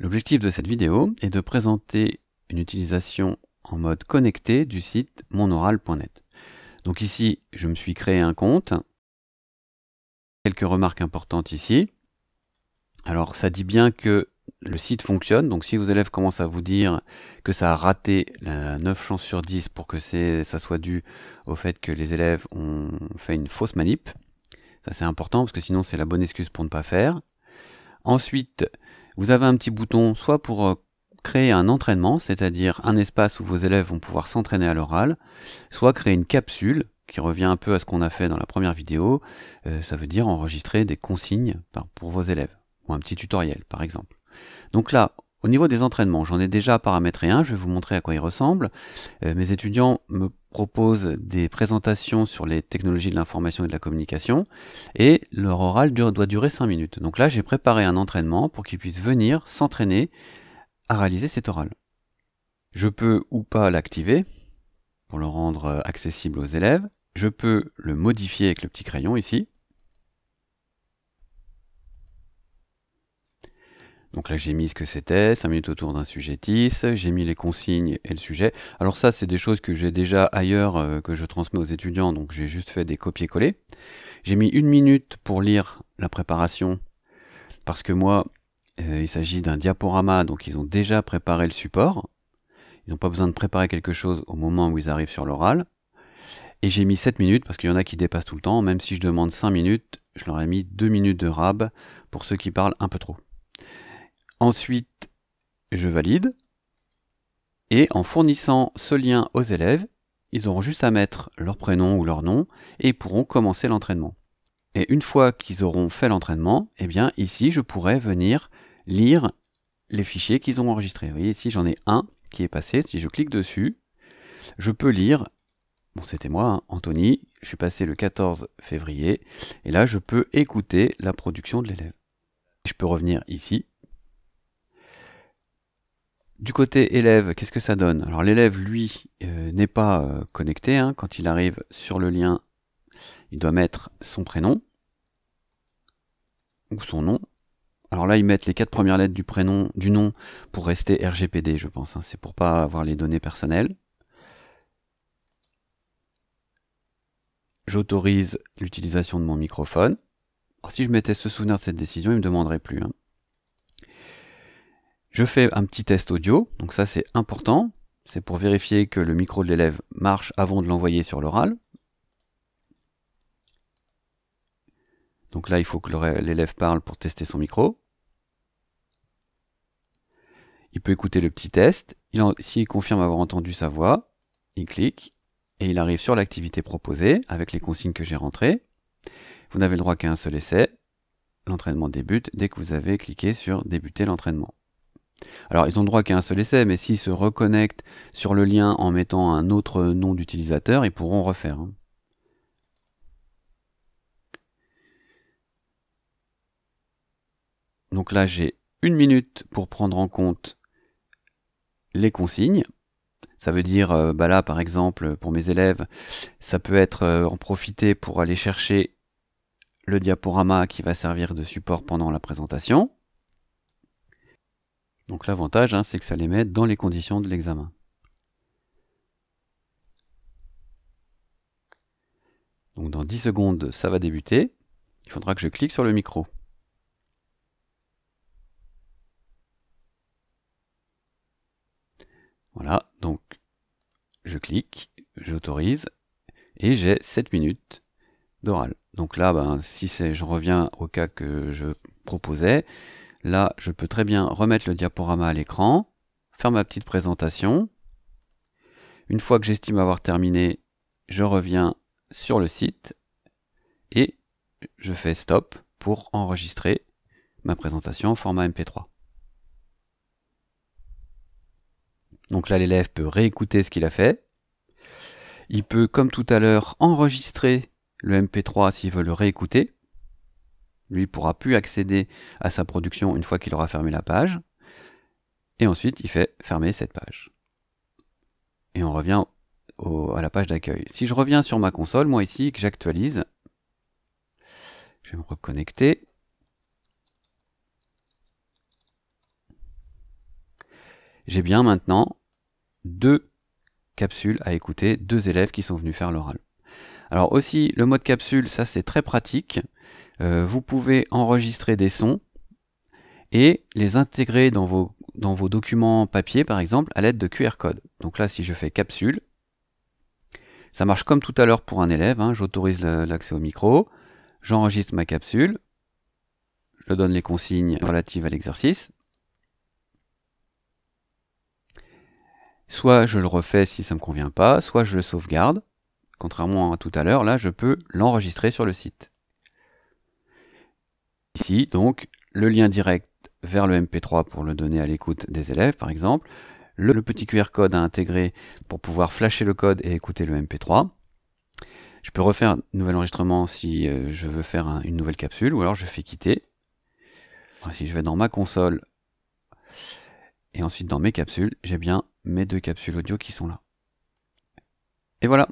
L'objectif de cette vidéo est de présenter une utilisation en mode connecté du site monoral.net. Donc ici, je me suis créé un compte. Quelques remarques importantes ici. Alors ça dit bien que le site fonctionne, donc si vos élèves commencent à vous dire que ça a raté la 9 chances sur 10 pour que ça soit dû au fait que les élèves ont fait une fausse manip, ça c'est important parce que sinon c'est la bonne excuse pour ne pas faire. Ensuite, vous avez un petit bouton soit pour euh, créer un entraînement, c'est-à-dire un espace où vos élèves vont pouvoir s'entraîner à l'oral, soit créer une capsule qui revient un peu à ce qu'on a fait dans la première vidéo, euh, ça veut dire enregistrer des consignes pour vos élèves, ou un petit tutoriel par exemple. Donc là, au niveau des entraînements, j'en ai déjà paramétré un, je vais vous montrer à quoi il ressemble. Euh, mes étudiants me propose des présentations sur les technologies de l'information et de la communication, et leur oral doit durer 5 minutes. Donc là, j'ai préparé un entraînement pour qu'ils puissent venir s'entraîner à réaliser cet oral. Je peux ou pas l'activer pour le rendre euh, accessible aux élèves. Je peux le modifier avec le petit crayon ici. Donc là, j'ai mis ce que c'était, 5 minutes autour d'un sujet TIS, j'ai mis les consignes et le sujet. Alors ça, c'est des choses que j'ai déjà ailleurs euh, que je transmets aux étudiants, donc j'ai juste fait des copier-coller. J'ai mis une minute pour lire la préparation, parce que moi, euh, il s'agit d'un diaporama, donc ils ont déjà préparé le support. Ils n'ont pas besoin de préparer quelque chose au moment où ils arrivent sur l'oral. Et j'ai mis 7 minutes, parce qu'il y en a qui dépassent tout le temps, même si je demande 5 minutes, je leur ai mis 2 minutes de rab pour ceux qui parlent un peu trop. Ensuite, je valide. Et en fournissant ce lien aux élèves, ils auront juste à mettre leur prénom ou leur nom et pourront commencer l'entraînement. Et une fois qu'ils auront fait l'entraînement, eh bien ici je pourrais venir lire les fichiers qu'ils ont enregistrés. Vous voyez ici j'en ai un qui est passé. Si je clique dessus, je peux lire. Bon c'était moi, hein, Anthony. Je suis passé le 14 février et là je peux écouter la production de l'élève. Je peux revenir ici du côté élève, qu'est-ce que ça donne Alors l'élève, lui, euh, n'est pas euh, connecté. Hein. Quand il arrive sur le lien, il doit mettre son prénom ou son nom. Alors là, ils mettent les quatre premières lettres du prénom, du nom, pour rester RGPD, je pense. Hein. C'est pour pas avoir les données personnelles. J'autorise l'utilisation de mon microphone. Alors si je mettais ce souvenir de cette décision, il me demanderait plus. Hein. Je fais un petit test audio, donc ça c'est important. C'est pour vérifier que le micro de l'élève marche avant de l'envoyer sur l'oral. Donc là, il faut que l'élève parle pour tester son micro. Il peut écouter le petit test. S'il confirme avoir entendu sa voix, il clique et il arrive sur l'activité proposée avec les consignes que j'ai rentrées. Vous n'avez le droit qu'à un seul essai. L'entraînement débute dès que vous avez cliqué sur débuter l'entraînement. Alors ils ont droit qu'à un seul essai, mais s'ils se reconnectent sur le lien en mettant un autre nom d'utilisateur, ils pourront refaire. Hein. Donc là j'ai une minute pour prendre en compte les consignes. Ça veut dire, euh, bah là par exemple, pour mes élèves, ça peut être euh, en profiter pour aller chercher le diaporama qui va servir de support pendant la présentation. Donc l'avantage, hein, c'est que ça les met dans les conditions de l'examen. Donc dans 10 secondes, ça va débuter. Il faudra que je clique sur le micro. Voilà, donc je clique, j'autorise et j'ai 7 minutes d'oral. Donc là, ben, si je reviens au cas que je proposais, Là, je peux très bien remettre le diaporama à l'écran, faire ma petite présentation. Une fois que j'estime avoir terminé, je reviens sur le site et je fais stop pour enregistrer ma présentation en format MP3. Donc là, l'élève peut réécouter ce qu'il a fait. Il peut, comme tout à l'heure, enregistrer le MP3 s'il veut le réécouter. Lui pourra plus accéder à sa production une fois qu'il aura fermé la page. Et ensuite, il fait fermer cette page. Et on revient à la page d'accueil. Si je reviens sur ma console, moi ici, que j'actualise, je vais me reconnecter. J'ai bien maintenant deux capsules à écouter, deux élèves qui sont venus faire l'oral. Alors aussi, le mode capsule, ça c'est très pratique. Euh, vous pouvez enregistrer des sons et les intégrer dans vos, dans vos documents papier, par exemple, à l'aide de QR code. Donc là, si je fais capsule, ça marche comme tout à l'heure pour un élève, hein. j'autorise l'accès au micro, j'enregistre ma capsule, je donne les consignes relatives à l'exercice, soit je le refais si ça ne me convient pas, soit je le sauvegarde. Contrairement à tout à l'heure, là je peux l'enregistrer sur le site. Ici, donc, le lien direct vers le MP3 pour le donner à l'écoute des élèves, par exemple, le, petit QR code à intégrer pour pouvoir flasher le code et écouter le MP3. Je peux refaire un nouvel enregistrement si euh, je veux faire une nouvelle capsule, ou alors je fais quitter. si je vais dans ma console et ensuite dans mes capsules, j'ai bien mes deux capsules audio qui sont là. Et voilà,